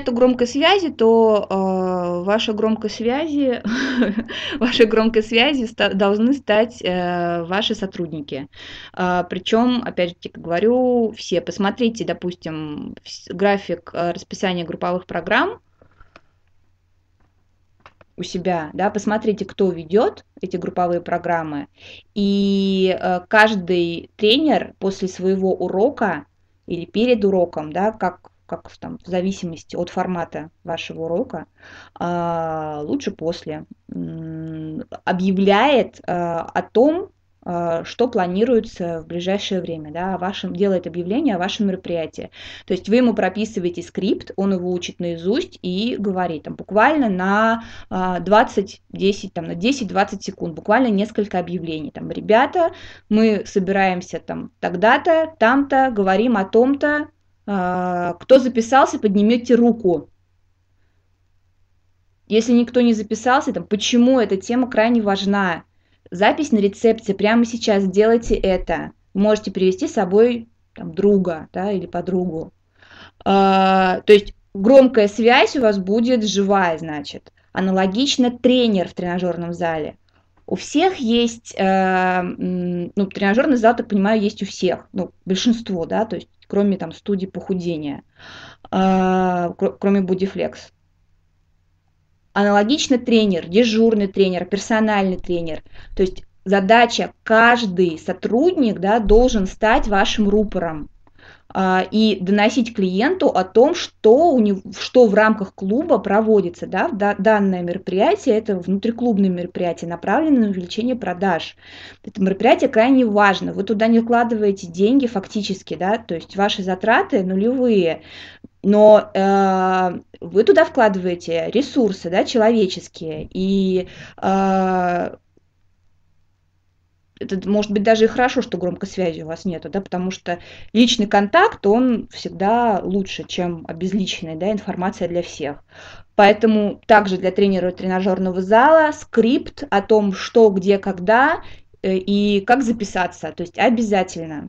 нету громкой связи, то э, ваша громкой связи, ваши громкой связи ста- должны стать э, ваши сотрудники. Э, причем, опять же, говорю, все. Посмотрите, допустим, график э, расписания групповых программ у себя, да, посмотрите, кто ведет эти групповые программы, и э, каждый тренер после своего урока или перед уроком, да, как как там, в зависимости от формата вашего урока, а, лучше после, объявляет а, о том, а, что планируется в ближайшее время, да, о вашем, делает объявление о вашем мероприятии. То есть вы ему прописываете скрипт, он его учит наизусть и говорит там буквально на 20-10, там на 10-20 секунд, буквально несколько объявлений. Там, ребята, мы собираемся там тогда-то, там-то, говорим о том-то, а, кто записался, поднимите руку. Если никто не записался, там, почему эта тема крайне важна? Запись на рецепте прямо сейчас, делайте это. можете привести с собой там, друга да, или подругу. А, то есть громкая связь у вас будет живая, значит. Аналогично тренер в тренажерном зале. У всех есть, э, ну, тренажерный зал, так понимаю, есть у всех, ну, большинство, да, то есть кроме там студии похудения, а, кроме Бодифлекс, Аналогично тренер, дежурный тренер, персональный тренер. То есть задача каждый сотрудник да, должен стать вашим рупором, а, и доносить клиенту о том, что, у него, что в рамках клуба проводится. Да? Данное мероприятие – это внутриклубное мероприятие, направленное на увеличение продаж. Это мероприятие крайне важно. Вы туда не вкладываете деньги фактически, да? то есть ваши затраты нулевые, но э, вы туда вкладываете ресурсы да, человеческие и э, это может быть даже и хорошо, что громкой связи у вас нету, да, потому что личный контакт, он всегда лучше, чем обезличенная да, информация для всех. Поэтому также для тренера тренажерного зала скрипт о том, что, где, когда э, и как записаться, то есть обязательно.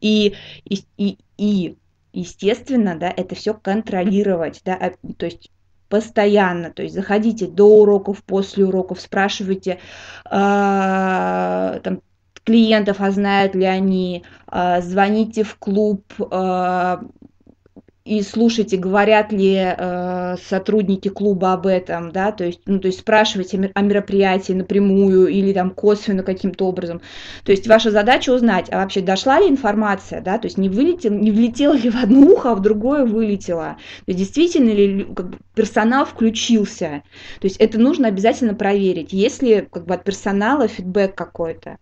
И, и, и, и естественно, да, это все контролировать, да, а, то есть постоянно, то есть заходите до уроков, после уроков, спрашивайте, э, там, клиентов, а знают ли они, а, звоните в клуб а, и слушайте, говорят ли а, сотрудники клуба об этом, да, то есть, ну, то есть спрашивайте о мероприятии напрямую или там косвенно каким-то образом. То есть ваша задача узнать, а вообще дошла ли информация, да, то есть не вылетел, не влетела ли в одно ухо, а в другое вылетела. То есть действительно ли как бы, персонал включился. То есть это нужно обязательно проверить, есть ли как бы от персонала фидбэк какой-то.